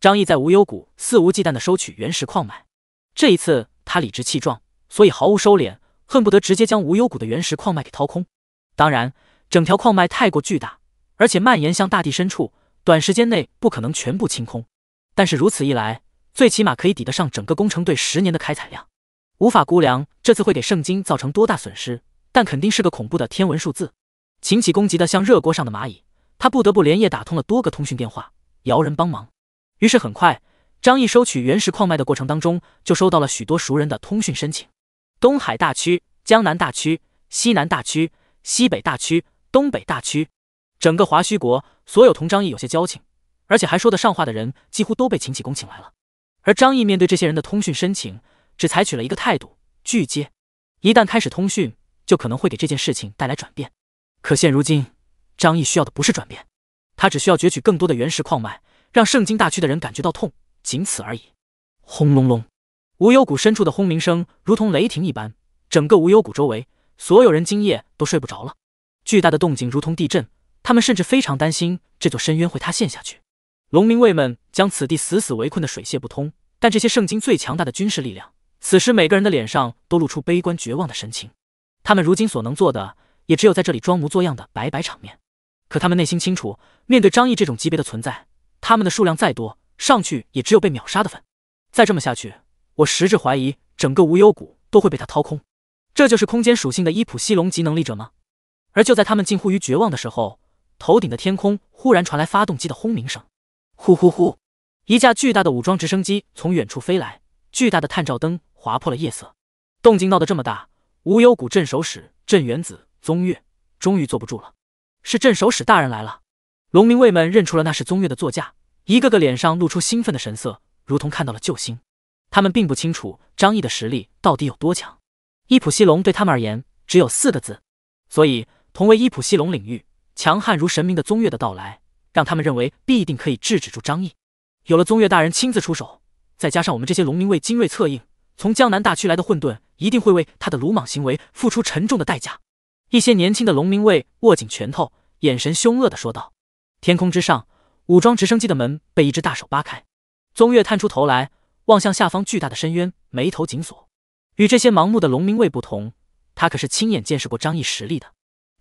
张毅在无忧谷肆无忌惮地收取原石矿脉，这一次他理直气壮，所以毫无收敛，恨不得直接将无忧谷的原石矿脉给掏空。当然，整条矿脉太过巨大，而且蔓延向大地深处，短时间内不可能全部清空。但是如此一来，最起码可以抵得上整个工程队十年的开采量，无法估量这次会给圣经造成多大损失，但肯定是个恐怖的天文数字。情启攻击的像热锅上的蚂蚁，他不得不连夜打通了多个通讯电话，摇人帮忙。于是很快，张毅收取原石矿脉的过程当中，就收到了许多熟人的通讯申请。东海大区、江南大区、西南大区、西北大区、东北大区，整个华胥国所有同张毅有些交情，而且还说得上话的人，几乎都被秦启功请来了。而张毅面对这些人的通讯申请，只采取了一个态度：拒接。一旦开始通讯，就可能会给这件事情带来转变。可现如今，张毅需要的不是转变，他只需要攫取更多的原石矿脉。让圣经大区的人感觉到痛，仅此而已。轰隆隆，无忧谷深处的轰鸣声如同雷霆一般，整个无忧谷周围所有人今夜都睡不着了。巨大的动静如同地震，他们甚至非常担心这座深渊会塌陷下去。龙明卫们将此地死死围困的水泄不通，但这些圣经最强大的军事力量，此时每个人的脸上都露出悲观绝望的神情。他们如今所能做的，也只有在这里装模作样的摆摆场面。可他们内心清楚，面对张毅这种级别的存在。他们的数量再多，上去也只有被秒杀的份。再这么下去，我实质怀疑整个无忧谷都会被他掏空。这就是空间属性的伊普西龙级能力者吗？而就在他们近乎于绝望的时候，头顶的天空忽然传来发动机的轰鸣声，呼呼呼！一架巨大的武装直升机从远处飞来，巨大的探照灯划破了夜色。动静闹得这么大，无忧谷镇守使镇元子宗月终于坐不住了。是镇守使大人来了！龙明卫们认出了那是宗月的座驾。一个个脸上露出兴奋的神色，如同看到了救星。他们并不清楚张毅的实力到底有多强，伊普西龙对他们而言只有四个字，所以同为伊普西龙领域，强悍如神明的宗越的到来，让他们认为必定可以制止住张毅。有了宗越大人亲自出手，再加上我们这些龙明卫精锐策应，从江南大区来的混沌一定会为他的鲁莽行为付出沉重的代价。一些年轻的龙明卫握紧拳头，眼神凶恶地说道：“天空之上。”武装直升机的门被一只大手扒开，宗越探出头来，望向下方巨大的深渊，眉头紧锁。与这些盲目的龙明卫不同，他可是亲眼见识过张毅实力的。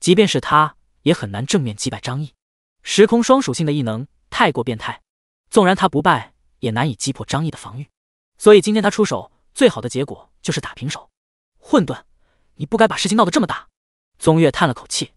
即便是他，也很难正面击败张毅。时空双属性的异能太过变态，纵然他不败，也难以击破张毅的防御。所以今天他出手，最好的结果就是打平手。混沌，你不该把事情闹得这么大。宗越叹了口气：“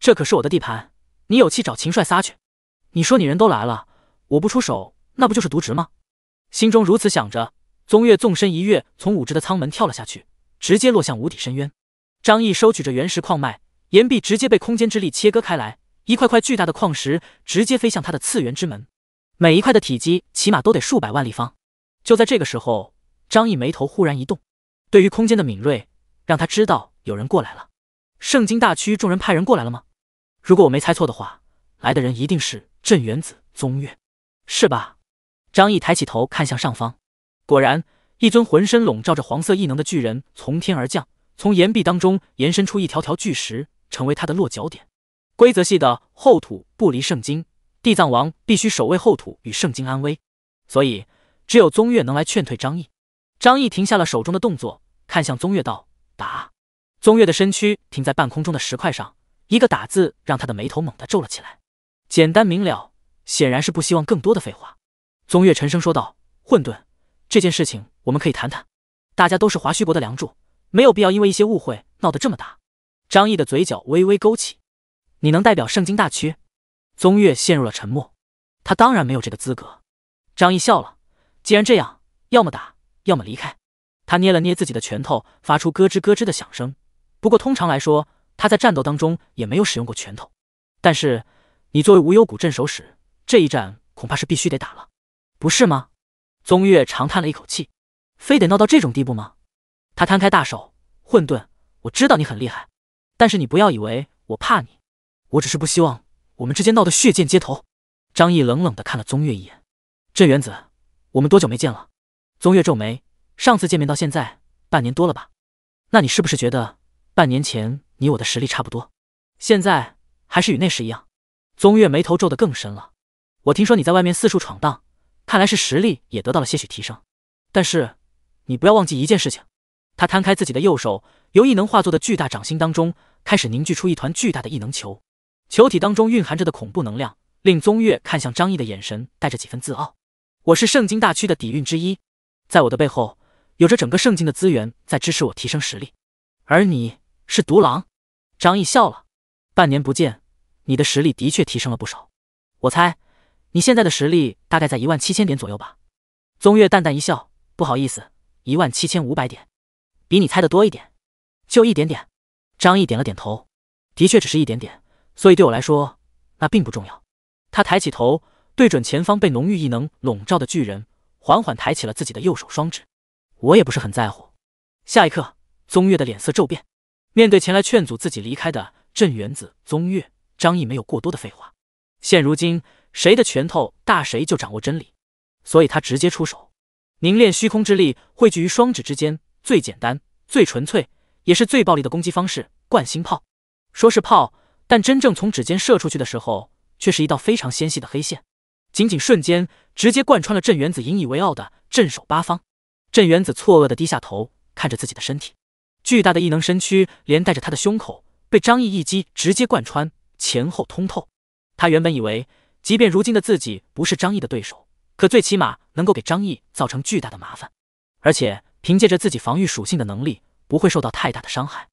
这可是我的地盘，你有气找秦帅撒去。”你说你人都来了，我不出手，那不就是渎职吗？心中如此想着，宗月纵身一跃，从武直的舱门跳了下去，直接落向无底深渊。张毅收取着原石矿脉，岩壁直接被空间之力切割开来，一块块巨大的矿石直接飞向他的次元之门，每一块的体积起码都得数百万立方。就在这个时候，张毅眉头忽然一动，对于空间的敏锐，让他知道有人过来了。圣经大区众人派人过来了吗？如果我没猜错的话，来的人一定是。镇元子宗越，是吧？张毅抬起头看向上方，果然，一尊浑身笼罩着黄色异能的巨人从天而降，从岩壁当中延伸出一条条巨石，成为他的落脚点。规则系的厚土不离圣经，地藏王必须守卫厚土与圣经安危，所以只有宗越能来劝退张毅。张毅停下了手中的动作，看向宗越道：“打。”宗越的身躯停在半空中的石块上，一个“打”字让他的眉头猛地皱了起来。简单明了，显然是不希望更多的废话。宗越沉声说道：“混沌这件事情，我们可以谈谈。大家都是华胥国的梁柱，没有必要因为一些误会闹得这么大。”张毅的嘴角微微勾起：“你能代表圣经大区？”宗越陷入了沉默。他当然没有这个资格。张毅笑了：“既然这样，要么打，要么离开。”他捏了捏自己的拳头，发出咯吱咯吱的响声。不过通常来说，他在战斗当中也没有使用过拳头。但是。你作为无忧谷镇守使，这一战恐怕是必须得打了，不是吗？宗月长叹了一口气，非得闹到这种地步吗？他摊开大手，混沌，我知道你很厉害，但是你不要以为我怕你，我只是不希望我们之间闹得血溅街头。张毅冷冷的看了宗月一眼，镇元子，我们多久没见了？宗月皱眉，上次见面到现在半年多了吧？那你是不是觉得半年前你我的实力差不多，现在还是与那时一样？宗越眉头皱得更深了。我听说你在外面四处闯荡，看来是实力也得到了些许提升。但是，你不要忘记一件事情。他摊开自己的右手，由异能化作的巨大掌心当中，开始凝聚出一团巨大的异能球。球体当中蕴含着的恐怖能量，令宗越看向张毅的眼神带着几分自傲。我是圣经大区的底蕴之一，在我的背后，有着整个圣经的资源在支持我提升实力。而你是独狼。张毅笑了。半年不见。你的实力的确提升了不少，我猜你现在的实力大概在一万七千点左右吧。宗越淡淡一笑，不好意思，一万七千五百点，比你猜的多一点，就一点点。张毅点了点头，的确只是一点点，所以对我来说那并不重要。他抬起头，对准前方被浓郁异能笼罩的巨人，缓缓抬起了自己的右手双指。我也不是很在乎。下一刻，宗越的脸色骤变，面对前来劝阻自己离开的镇元子，宗越。张毅没有过多的废话，现如今谁的拳头大谁就掌握真理，所以他直接出手，凝练虚空之力汇聚于双指之间，最简单、最纯粹，也是最暴力的攻击方式——贯心炮。说是炮，但真正从指尖射出去的时候，却是一道非常纤细的黑线，仅仅瞬间直接贯穿了镇元子引以为傲的镇守八方。镇元子错愕地低下头，看着自己的身体，巨大的异能身躯连带着他的胸口被张毅一击直接贯穿。前后通透，他原本以为，即便如今的自己不是张毅的对手，可最起码能够给张毅造成巨大的麻烦，而且凭借着自己防御属性的能力，不会受到太大的伤害。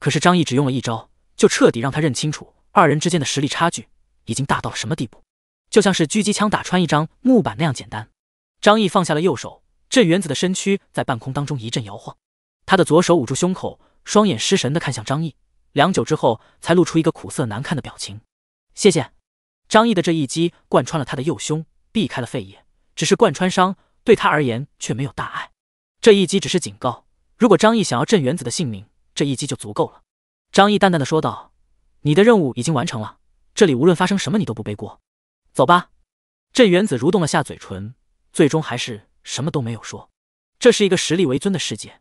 可是张毅只用了一招，就彻底让他认清楚，二人之间的实力差距已经大到了什么地步，就像是狙击枪打穿一张木板那样简单。张毅放下了右手，镇元子的身躯在半空当中一阵摇晃，他的左手捂住胸口，双眼失神的看向张毅。良久之后，才露出一个苦涩难看的表情。谢谢，张毅的这一击贯穿了他的右胸，避开了肺叶，只是贯穿伤，对他而言却没有大碍。这一击只是警告，如果张毅想要镇元子的性命，这一击就足够了。张毅淡淡的说道：“你的任务已经完成了，这里无论发生什么，你都不背锅。走吧。”镇元子蠕动了下嘴唇，最终还是什么都没有说。这是一个实力为尊的世界，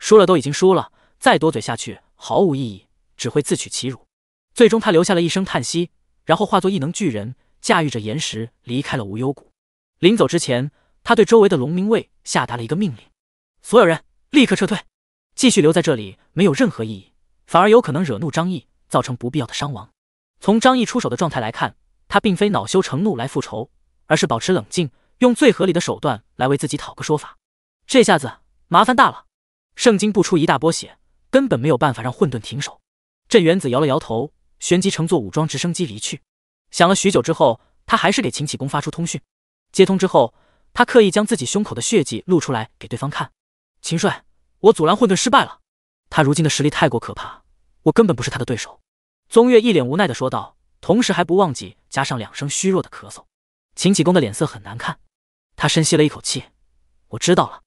输了都已经输了，再多嘴下去毫无意义。只会自取其辱。最终，他留下了一声叹息，然后化作异能巨人，驾驭着岩石离开了无忧谷。临走之前，他对周围的龙明卫下达了一个命令：所有人立刻撤退，继续留在这里没有任何意义，反而有可能惹怒张毅，造成不必要的伤亡。从张毅出手的状态来看，他并非恼羞成怒来复仇，而是保持冷静，用最合理的手段来为自己讨个说法。这下子麻烦大了，圣经不出一大波血，根本没有办法让混沌停手。镇元子摇了摇头，旋即乘坐武装直升机离去。想了许久之后，他还是给秦启功发出通讯。接通之后，他刻意将自己胸口的血迹露出来给对方看。秦帅，我阻拦混沌失败了。他如今的实力太过可怕，我根本不是他的对手。宗月一脸无奈的说道，同时还不忘记加上两声虚弱的咳嗽。秦启功的脸色很难看，他深吸了一口气：“我知道了，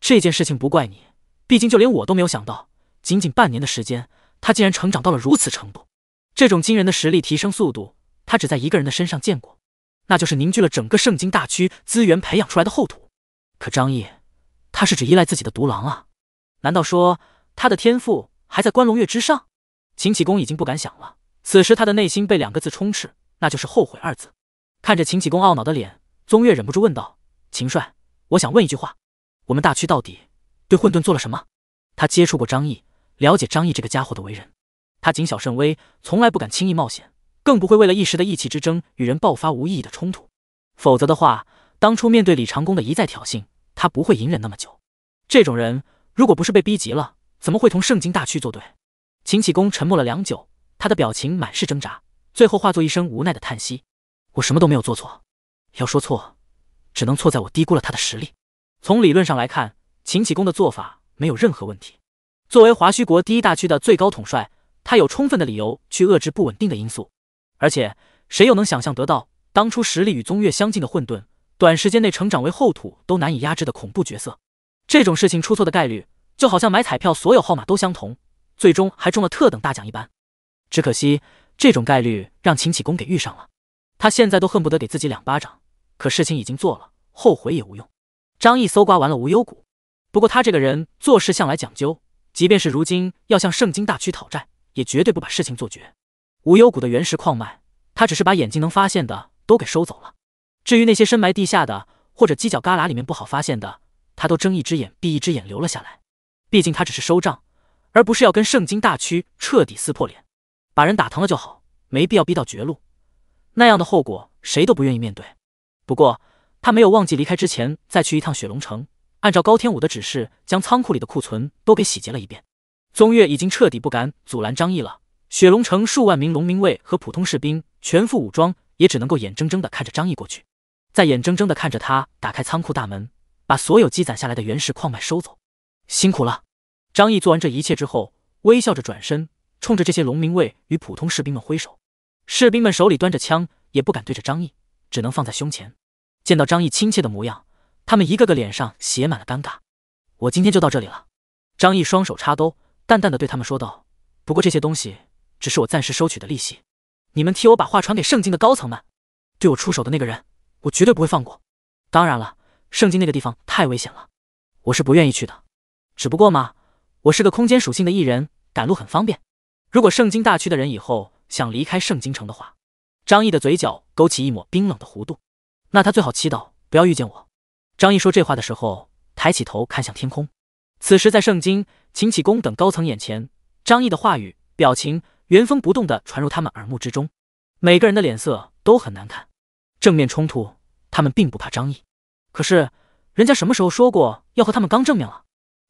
这件事情不怪你，毕竟就连我都没有想到，仅仅半年的时间。”他竟然成长到了如此程度，这种惊人的实力提升速度，他只在一个人的身上见过，那就是凝聚了整个圣经大区资源培养出来的后土。可张毅，他是指依赖自己的独狼啊？难道说他的天赋还在关龙月之上？秦启功已经不敢想了。此时他的内心被两个字充斥，那就是后悔二字。看着秦启功懊恼的脸，宗月忍不住问道：“秦帅，我想问一句话，我们大区到底对混沌做了什么？”他接触过张毅。了解张毅这个家伙的为人，他谨小慎微，从来不敢轻易冒险，更不会为了一时的义气之争与人爆发无意义的冲突。否则的话，当初面对李长公的一再挑衅，他不会隐忍那么久。这种人，如果不是被逼急了，怎么会同圣经大区作对？秦启功沉默了良久，他的表情满是挣扎，最后化作一声无奈的叹息：“我什么都没有做错，要说错，只能错在我低估了他的实力。”从理论上来看，秦启功的做法没有任何问题。作为华胥国第一大区的最高统帅，他有充分的理由去遏制不稳定的因素。而且，谁又能想象得到，当初实力与宗越相近的混沌，短时间内成长为后土都难以压制的恐怖角色？这种事情出错的概率，就好像买彩票，所有号码都相同，最终还中了特等大奖一般。只可惜，这种概率让秦启功给遇上了。他现在都恨不得给自己两巴掌，可事情已经做了，后悔也无用。张毅搜刮完了无忧谷，不过他这个人做事向来讲究。即便是如今要向圣经大区讨债，也绝对不把事情做绝。无忧谷的原石矿脉，他只是把眼睛能发现的都给收走了。至于那些深埋地下的或者犄角旮旯里面不好发现的，他都睁一只眼闭一只眼留了下来。毕竟他只是收账，而不是要跟圣经大区彻底撕破脸，把人打疼了就好，没必要逼到绝路。那样的后果谁都不愿意面对。不过他没有忘记离开之前再去一趟雪龙城。按照高天武的指示，将仓库里的库存都给洗劫了一遍。宗越已经彻底不敢阻拦张毅了。雪龙城数万名农民卫和普通士兵全副武装，也只能够眼睁睁地看着张毅过去，再眼睁睁地看着他打开仓库大门，把所有积攒下来的原石矿脉收走。辛苦了，张毅做完这一切之后，微笑着转身，冲着这些农民卫与普通士兵们挥手。士兵们手里端着枪，也不敢对着张毅，只能放在胸前。见到张毅亲切的模样。他们一个个脸上写满了尴尬。我今天就到这里了。张毅双手插兜，淡淡的对他们说道：“不过这些东西只是我暂时收取的利息，你们替我把话传给圣经的高层们。对我出手的那个人，我绝对不会放过。当然了，圣经那个地方太危险了，我是不愿意去的。只不过嘛，我是个空间属性的异人，赶路很方便。如果圣经大区的人以后想离开圣经城的话，张毅的嘴角勾起一抹冰冷的弧度，那他最好祈祷不要遇见我。”张毅说这话的时候，抬起头看向天空。此时，在圣经、秦启功等高层眼前，张毅的话语、表情原封不动的传入他们耳目之中，每个人的脸色都很难看。正面冲突，他们并不怕张毅，可是人家什么时候说过要和他们刚正面了？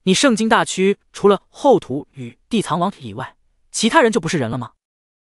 你圣经大区除了后土与地藏王以外，其他人就不是人了吗？